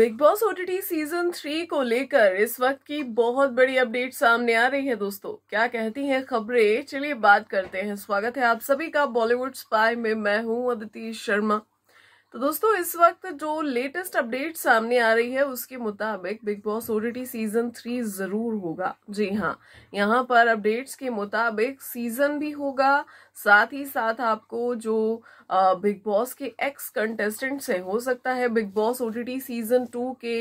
big Boss OTT season three को लेकर इस वक्त की बहुत बड़ी अपडेट सामने आ रही है दोस्तों क्या कहती हैं खबरें चलिए बात करते हैं स्वागत है आप सभी का बॉलीवुड स्पाई में मैं हूं अदिति शर्मा तो दोस्तों इस वक्त जो लेटेस्ट अपडेट सामने आ रही है उसके मुताबिक Bigg Boss OTT season three जरूर होगा जी हाँ यहाँ पर अपडेट्स के मुताबिक सीजन भी होगा साथ ही साथ आपको जो बिग बॉस के एक्स कंटेस्टेंट्स हैं हो सकता है Bigg Boss OTT season two के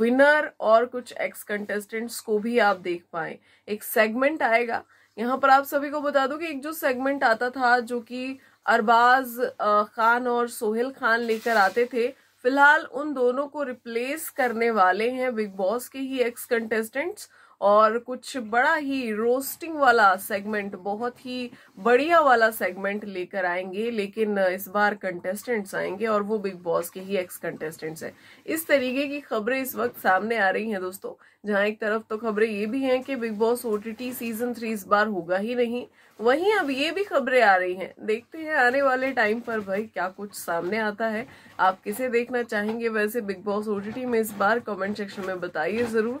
विनर और कुछ एक्स कंटेस्टेंट्स को भी आप देख पाए एक सेगमेंट आएगा यहाँ पर आप सभी को बता दो कि एक जो सेगमेंट आता था जो कि अरबाज खान और सोहेल खान लेकर आते थे फिलहाल उन दोनों को रिप्लेस करने वाले हैं बिग बॉस के ही एक्स कंटेस्टेंट्स और कुछ बड़ा ही रोस्टिंग वाला सेगमेंट बहुत ही बढ़िया वाला सेगमेंट लेकर आएंगे लेकिन इस बार कंटेस्टेंट्स आएंगे और वो बिग बॉस के ही एक्स कंटेस्टेंट्स हैं इस तरीके की खबरें इस वक्त सामने आ रही हैं दोस्तों जहां एक तरफ तो खबरें ये भी हैं कि Bigg Boss OTT season three इस बार होगा ही नहीं वहीं अब ये भी खबरें आ रही हैं देखते हैं आने वाले टाइम पर भाई क्या कुछ सामने आता है आप किसे देखना चाहेंगे वैसे बिग बॉस ओटीटी में इस बार कमेंट सेक्शन में बताइए जरूर